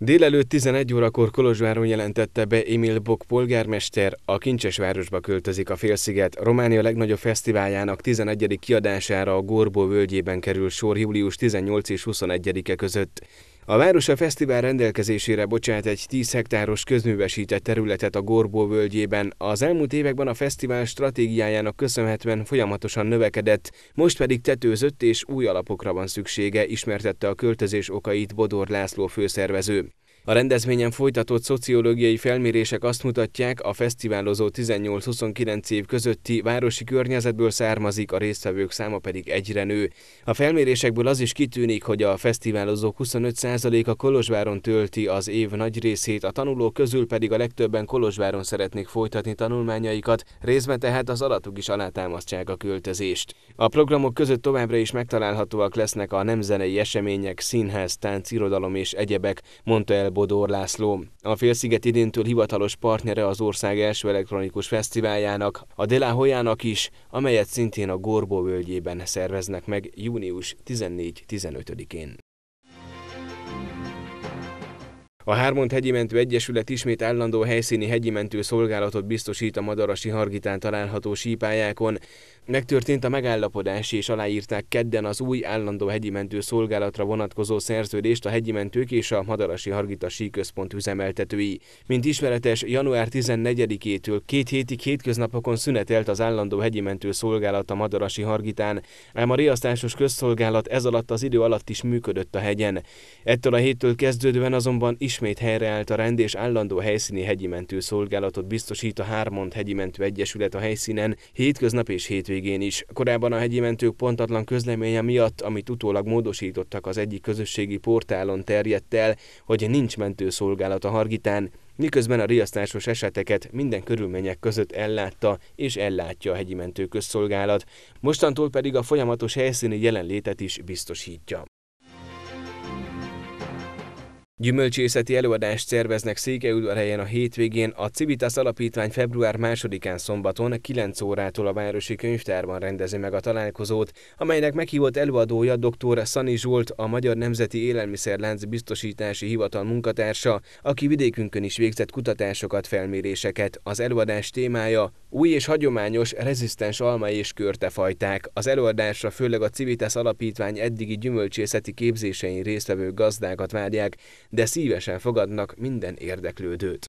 Délelőtt 11 órakor Kolozsváron jelentette be Emil Bok polgármester, a Kincsesvárosba költözik a félsziget. Románia legnagyobb fesztiváljának 11. kiadására a Gorbó völgyében kerül sor július 18 és 21-e között. A város a fesztivál rendelkezésére bocsát egy 10 hektáros közművesített területet a Gorbó völgyében. Az elmúlt években a fesztivál stratégiájának köszönhetően folyamatosan növekedett, most pedig tetőzött és új alapokra van szüksége, ismertette a költözés okait Bodor László főszervező. A rendezvényen folytatott szociológiai felmérések azt mutatják, a fesztiválozó 18-29 év közötti városi környezetből származik, a résztvevők száma pedig egyre nő. A felmérésekből az is kitűnik, hogy a fesztiválozó 25%-a Kolozsváron tölti az év nagy részét, a tanulók közül pedig a legtöbben Kolozsváron szeretnék folytatni tanulmányaikat, részben tehát az alatuk is alátámasztják a költözést. A programok között továbbra is megtalálhatóak lesznek a nemzenei események, színház, tánc, irodalom és egyebek, mondta el Bodor László. A félsziget idéntől hivatalos partnere az ország első elektronikus fesztiváljának, a Delahoyának is, amelyet szintén a Gorbó völgyében szerveznek meg június 14-15-én. A Hármont Hegyi Mentő Egyesület ismét állandó helyszíni hegyi mentő szolgálatot biztosít a Madarasi Hargitán található sípályákon. Megtörtént a megállapodás, és aláírták kedden az új állandó hegyi mentő szolgálatra vonatkozó szerződést a hegyi mentők és a Madarasi Hargita síközpont üzemeltetői. Mint ismeretes, január 14-től két hétig hétköznapokon szünetelt az állandó hegyi mentő szolgálat a Madarasi Hargitán, ám a riasztásos közszolgálat ez alatt az idő alatt is működött a hegyen. Ettől a héttől kezdődően azonban is ismét helyreállt a rend, és állandó helyszíni hegyi mentő szolgálatot biztosít a Hármont Hegyi Mentő Egyesület a helyszínen, hétköznap és hétvégén is. Korábban a hegyi mentők pontatlan közleménye miatt, amit utólag módosítottak az egyik közösségi portálon terjedt el, hogy nincs mentőszolgálat a Hargitán, miközben a riasztásos eseteket minden körülmények között ellátta és ellátja a hegyi közszolgálat. mostantól pedig a folyamatos helyszíni jelenlétet is biztosítja. Gyümölcsészeti előadást szerveznek Székelyudvarhelyen a hétvégén, a Civitas Alapítvány február 2-án szombaton 9 órától a Városi Könyvtárban rendezi meg a találkozót, amelynek meghívott előadója dr. Szani Zsolt, a Magyar Nemzeti Élelmiszerlánc Biztosítási Hivatal munkatársa, aki vidékünkön is végzett kutatásokat, felméréseket. Az előadás témája új és hagyományos rezisztens alma és körtefajták. Az előadásra főleg a Civitas Alapítvány eddigi gyümölcsészeti képzésein résztvevő gazdákat várják, de szívesen fogadnak minden érdeklődőt.